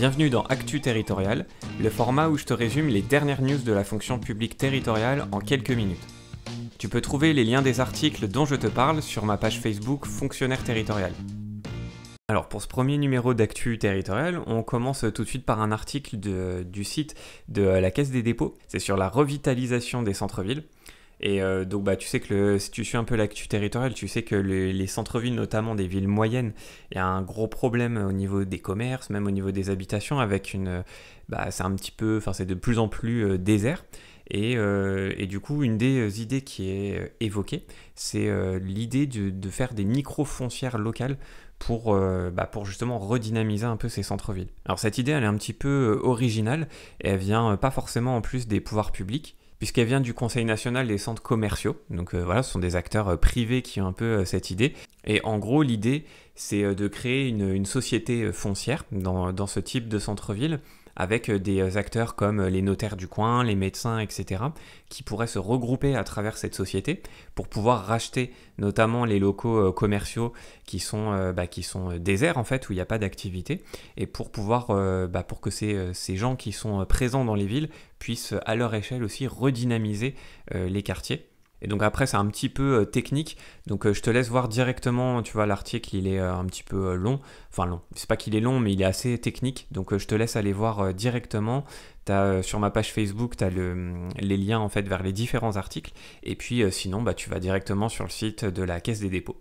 Bienvenue dans Actu Territorial, le format où je te résume les dernières news de la fonction publique territoriale en quelques minutes. Tu peux trouver les liens des articles dont je te parle sur ma page Facebook Fonctionnaire Territorial. Alors pour ce premier numéro d'actu territorial, on commence tout de suite par un article du site de la Caisse des dépôts. C'est sur la revitalisation des centres-villes. Et euh, donc, bah, tu sais que si tu suis un peu l'actu territoriale, tu sais que les, centres-villes, notamment des villes moyennes, il y a un gros problème au niveau des commerces, même au niveau des habitations, avec une. Bah, c'est un petit peu. Enfin, c'est de plus en plus euh, désert. Euh, et, du coup, une des idées qui est évoquée, c'est l'idée de, faire des micro-foncières locales pour, bah, pour justement redynamiser un peu ces centres-villes. Alors cette idée, elle est un petit peu originale et elle vient pas forcément en plus des pouvoirs publics puisqu'elle vient du Conseil national des centres commerciaux. Donc euh, voilà, ce sont des acteurs euh, privés qui ont un peu euh, cette idée. Et en gros, l'idée, c'est euh, de créer une, société euh, foncière dans, ce type de centre-ville avec euh, des acteurs comme les notaires du coin, les médecins, etc., qui pourraient se regrouper à travers cette société pour pouvoir racheter notamment les locaux commerciaux qui sont, bah, déserts en fait, où il n'y a pas d'activité, et pour pouvoir, bah, que ces, gens qui sont présents dans les villes puissent à leur échelle aussi redynamiser les quartiers. Et donc après, c'est un petit peu euh, technique. Donc euh, je te laisse voir directement, tu vois, l'article, il est euh, un petit peu long. Enfin long, c'est pas qu'il est long, mais il est assez technique. Donc je te laisse aller voir directement. As, sur ma page Facebook, tu as mm, les liens en fait vers les différents articles. Et puis sinon, bah, tu vas directement sur le site de la Caisse des dépôts.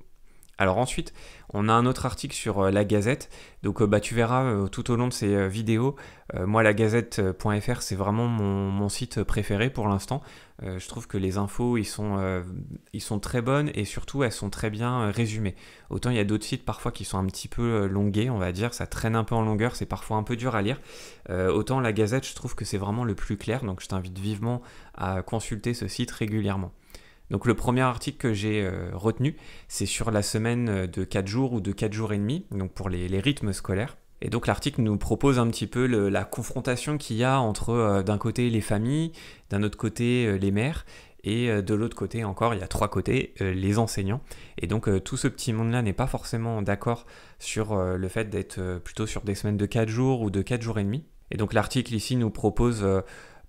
Alors ensuite, on a un autre article sur euh, la Gazette. Donc euh, bah, tu verras euh, tout au long de ces vidéos, moi la gazette.fr c'est vraiment mon, site préféré pour l'instant. je trouve que les infos ils sont, ils sont très bonnes et surtout elles sont très bien résumées. Autant il y a d'autres sites parfois qui sont un petit peu longués, on va dire, ça traîne un peu en longueur, c'est parfois un peu dur à lire. autant la Gazette je trouve que c'est vraiment le plus clair, donc je t'invite vivement à consulter ce site régulièrement. Donc le premier article que j'ai euh, retenu, c'est sur la semaine euh, de 4 jours ou de 4 jours et demi, donc pour les, rythmes scolaires. Et donc l'article nous propose un petit peu la confrontation qu'il y a entre euh, d'un côté les familles, d'un autre côté les mères, et de l'autre côté encore, il y a trois côtés, les enseignants. Et donc tout ce petit monde-là n'est pas forcément d'accord sur le fait d'être plutôt sur des semaines de 4 jours ou de 4 jours et demi. Et donc l'article ici nous propose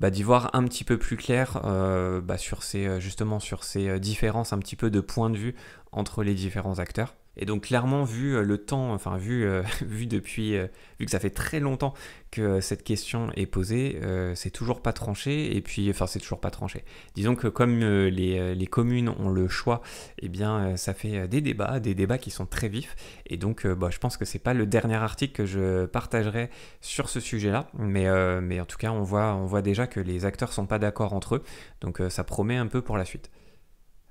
bah, d'y voir un petit peu plus clair euh, bah, sur ces, euh, justement sur ces euh, différences un petit peu de point de vue entre les différents acteurs. Et donc clairement, vu euh, le temps, enfin vu, euh, depuis, euh, vu que ça fait très longtemps que cette question est posée, c'est toujours pas tranché, et puis, enfin c'est toujours pas tranché. Disons que comme les, communes ont le choix, eh bien ça fait des débats, des débats qui sont très vifs, et donc bah, je pense que c'est pas le dernier article que je partagerai sur ce sujet-là, mais, mais en tout cas on voit, on voit déjà que les acteurs sont pas d'accord entre eux, donc ça promet un peu pour la suite.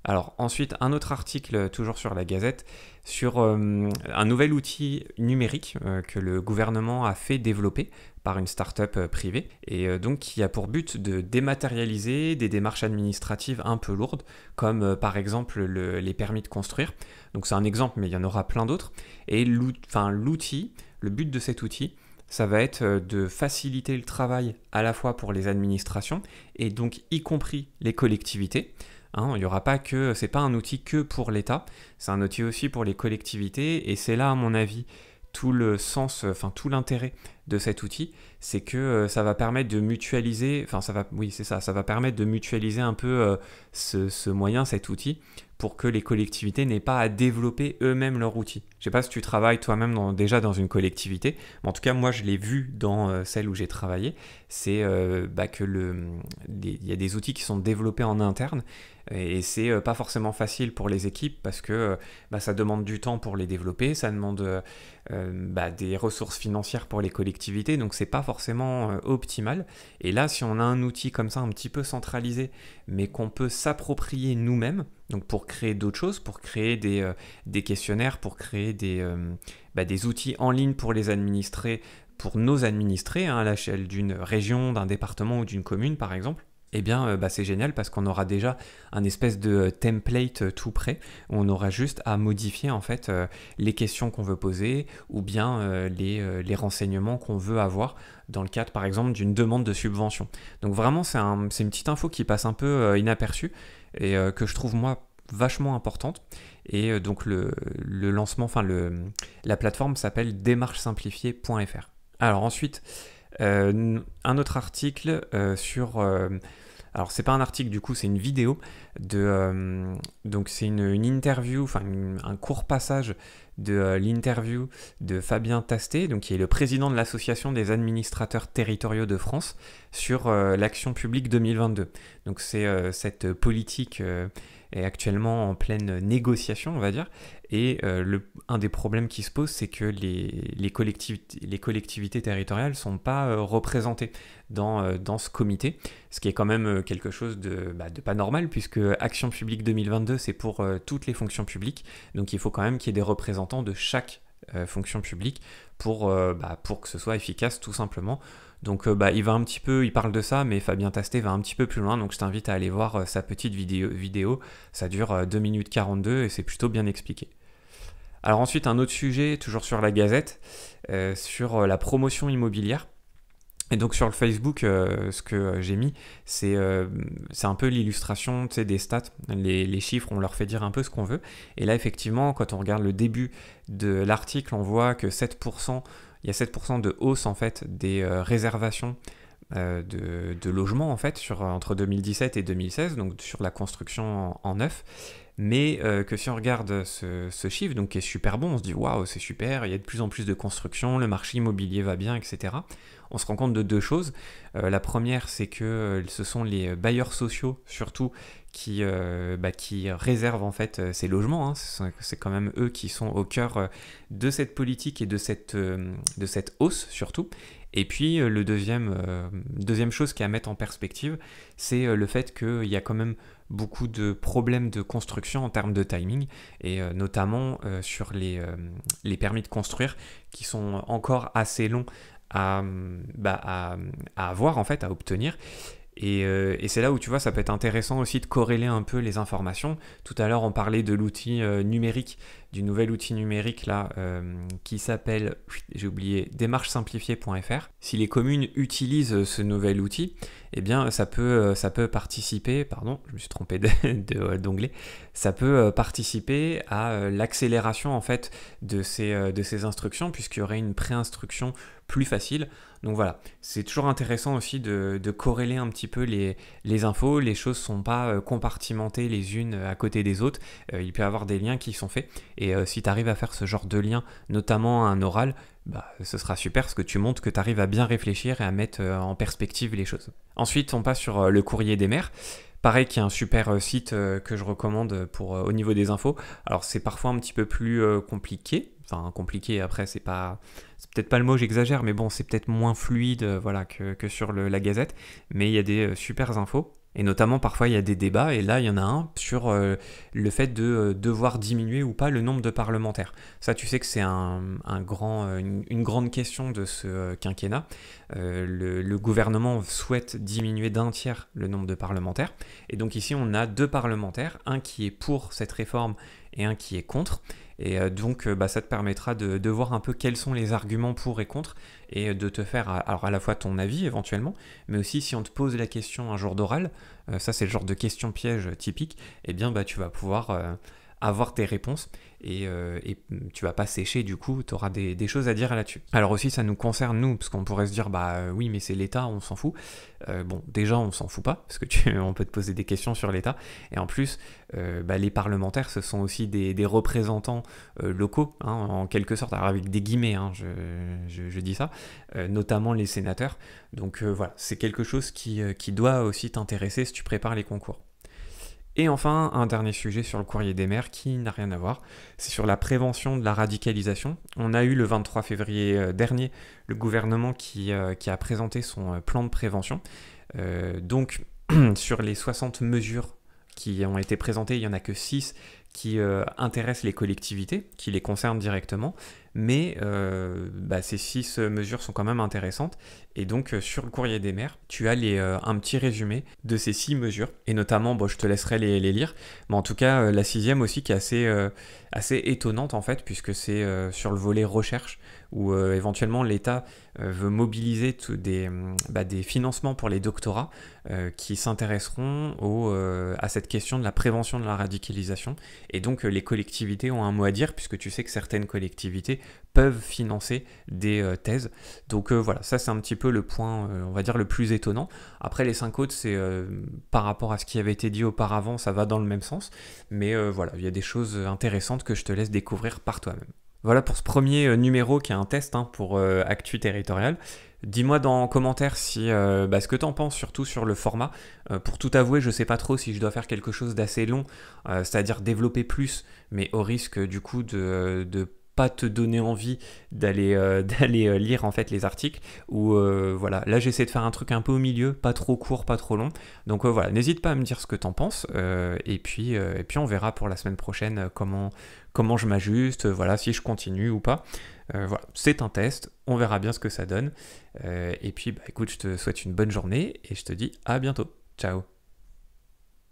Alors ensuite, un autre article, euh, toujours sur la Gazette, sur euh, un nouvel outil numérique euh, que le gouvernement a fait développer par une start-up privée, et donc qui a pour but de dématérialiser des démarches administratives un peu lourdes, comme par exemple les permis de construire. Donc c'est un exemple, mais il y en aura plein d'autres. Et l'outil, le but de cet outil, ça va être de faciliter le travail à la fois pour les administrations, et donc y compris les collectivités, Hein, il aura pas que, c'est pas un outil que pour l'État, c'est un outil aussi pour les collectivités, et c'est là, à mon avis, tout le sens, enfin tout l'intérêt de cet outil, c'est que euh, ça va permettre de mutualiser, enfin ça va, oui c'est ça, ça va permettre de mutualiser un peu euh, ce, moyen, cet outil, pour que les collectivités n'aient pas à développer eux-mêmes leurs outils. Je ne sais pas si tu travailles toi-même déjà dans une collectivité, mais en tout cas moi je l'ai vu dans euh, celle où j'ai travaillé, c'est euh, bah, que le il y a des outils qui sont développés en interne et, c'est euh, pas forcément facile pour les équipes parce que bah, ça demande du temps pour les développer, ça demande bah, des ressources financières pour les collectivités, donc c'est pas forcément optimal. Et là si on a un outil comme ça un petit peu centralisé, mais qu'on peut s'approprier nous-mêmes donc pour créer d'autres choses, pour créer des, euh, des questionnaires, pour créer des, euh, bah, des, outils en ligne pour les administrer, pour nos administrés, hein, à l'échelle d'une région, d'un département ou d'une commune par exemple eh bien, euh, bah, c'est génial parce qu'on aura déjà un espèce de euh, template euh, tout prêt. On aura juste à modifier en fait les questions qu'on veut poser ou bien les, renseignements qu'on veut avoir dans le cadre, par exemple, d'une demande de subvention. Donc vraiment, c'est une petite info qui passe un peu inaperçue et que je trouve moi vachement importante. Et donc le, lancement, enfin la plateforme s'appelle démarchesimplifiées.fr. Alors ensuite, euh, un autre article euh, sur... Euh, alors c'est pas un article du coup, c'est une vidéo de donc c'est une, interview, enfin un court passage de l'interview de Fabien Tasté, donc qui est le président de l'association des administrateurs territoriaux de France sur l'action publique 2022. Donc c'est cette politique est actuellement en pleine négociation, on va dire. Et euh, un des problèmes qui se pose, c'est que les, collectivités, les collectivités territoriales ne sont pas euh, représentées dans, euh, dans ce comité, ce qui est quand même quelque chose bah, de, pas normal, puisque Action publique 2022, c'est pour toutes les fonctions publiques. Donc il faut quand même qu'il y ait des représentants de chaque fonction publique pour, bah, pour que ce soit efficace, tout simplement donc euh, bah, il va un petit peu, il parle de ça, mais Fabien Tasté va un petit peu plus loin, donc je t'invite à aller voir euh, sa petite vidéo, vidéo. ça dure 2 euh, minutes 42 et c'est plutôt bien expliqué. Alors ensuite un autre sujet, toujours sur la gazette, sur la promotion immobilière. Et donc sur le Facebook, ce que j'ai mis, c'est un peu l'illustration des stats. Les, les, chiffres, on leur fait dire un peu ce qu'on veut. Et là, effectivement, quand on regarde le début de l'article, on voit que 7% il y a 7% de hausse en fait des euh, réservations euh, de, logements en fait sur, euh, entre 2017 et 2016, donc sur la construction en, neuf. Mais que si on regarde ce, chiffre, donc qui est super bon, on se dit waouh, c'est super, il y a de plus en plus de construction, le marché immobilier va bien, etc. On se rend compte de deux choses. la première, c'est que ce sont les bailleurs sociaux surtout euh, bah, qui, réservent en fait euh, ces logements. Hein. C'est quand même eux qui sont au cœur euh, de cette politique et de cette, hausse surtout. Et puis le deuxième, deuxième chose qui à mettre en perspective, c'est le fait qu'il y a quand même beaucoup de problèmes de construction en termes de timing, et notamment sur les, permis de construire qui sont encore assez longs à, bah, avoir en fait, à obtenir. Euh, et, c'est là où tu vois, ça peut être intéressant aussi de corréler un peu les informations. Tout à l'heure, on parlait de l'outil euh, numérique, du nouvel outil numérique là, euh, qui s'appelle, j'ai oublié, démarchesimplifiée.fr. Si les communes utilisent ce nouvel outil, eh bien ça peut, euh, ça peut participer, pardon, je me suis trompé euh, d'onglet, ça peut euh, participer à l'accélération en fait de ces, de ces instructions puisqu'il y aurait une pré-instruction plus facile. Donc voilà, c'est toujours intéressant aussi de, de, corréler un petit peu les, les infos, les choses sont pas compartimentées les unes à côté des autres, il peut y avoir des liens qui sont faits et si tu arrives à faire ce genre de lien, notamment à un oral, bah, ce sera super parce que tu montres que tu arrives à bien réfléchir et à mettre euh, en perspective les choses. Ensuite, on passe sur euh, le courrier des maires. Pareil, y a un super euh, site que je recommande pour au niveau des infos. Alors, c'est parfois un petit peu plus compliqué. Enfin, compliqué, après, c'est pas. C'est peut-être pas le mot, j'exagère, mais bon, c'est peut-être moins fluide voilà, que, sur la gazette. Mais il y a des super infos. Et notamment, parfois, il y a des débats, et là, il y en a un sur euh, le fait de euh, devoir diminuer ou pas le nombre de parlementaires. Ça, tu sais que c'est un, grand, euh, une, grande question de ce quinquennat. Le, le, gouvernement souhaite diminuer d'un tiers le nombre de parlementaires. Et donc ici, on a deux parlementaires, un qui est pour cette réforme et un qui est contre. Et euh, donc, euh, bah, ça te permettra de, voir un peu quels sont les arguments pour et contre et euh, de te faire alors à la fois ton avis éventuellement, mais aussi si on te pose la question un jour d'oral, ça c'est le genre de question piège typique, et eh bien bah, tu vas pouvoir avoir tes réponses euh, et, tu vas pas sécher du coup, tu auras des, choses à dire là-dessus. Alors aussi ça nous concerne nous, parce qu'on pourrait se dire bah euh, oui mais c'est l'État, on s'en fout. Euh, bon déjà on s'en fout pas, parce que tu, on peut te poser des questions sur l'État. Et en plus bah, les parlementaires ce sont aussi des, représentants locaux, hein, en quelque sorte, avec des guillemets hein, je, dis ça, notamment les sénateurs. Donc voilà, c'est quelque chose qui doit aussi t'intéresser si tu prépares les concours. Et enfin, un dernier sujet sur le courrier des maires qui n'a rien à voir, c'est sur la prévention de la radicalisation. On a eu le 23 février euh, dernier le gouvernement qui, euh, qui a présenté son euh, plan de prévention. donc, sur les 60 mesures qui ont été présentées, il n'y en a que 6 qui intéressent les collectivités, qui les concernent directement mais euh, bah, ces six euh, mesures sont quand même intéressantes. Et donc euh, sur le courrier des maires, tu as un petit résumé de ces six mesures, et notamment, je te laisserai les, lire, mais en tout cas la sixième aussi qui est assez, étonnante en fait, puisque c'est sur le volet recherche, où éventuellement l'État veut mobiliser mm, bah, des, financements pour les doctorats qui s'intéresseront à cette question de la prévention de la radicalisation. Et donc les collectivités ont un mot à dire, puisque tu sais que certaines collectivités peuvent financer des euh, thèses. Donc euh, voilà, ça c'est un petit peu le point, euh, on va dire, le plus étonnant. Après les cinq autres, c'est par rapport à ce qui avait été dit auparavant, ça va dans le même sens. Mais voilà, il y a des choses intéressantes que je te laisse découvrir par toi-même. Voilà pour ce premier numéro qui est un test hein, pour Actu Territorial. Dis-moi dans commentaire si, bah, ce que t'en penses, surtout sur le format. pour tout avouer, je sais pas trop si je dois faire quelque chose d'assez long, c'est-à-dire développer plus, mais au risque du coup de pas te donner envie d'aller euh, d'aller euh, lire en fait les articles ou euh, voilà là j'essaie de faire un truc un peu au milieu pas trop court pas trop long donc voilà n'hésite pas à me dire ce que t'en penses et puis et puis on verra pour la semaine prochaine comment comment je m'ajuste voilà si je continue ou pas voilà c'est un test on verra bien ce que ça donne et puis bah écoute je te souhaite une bonne journée et je te dis à bientôt ciao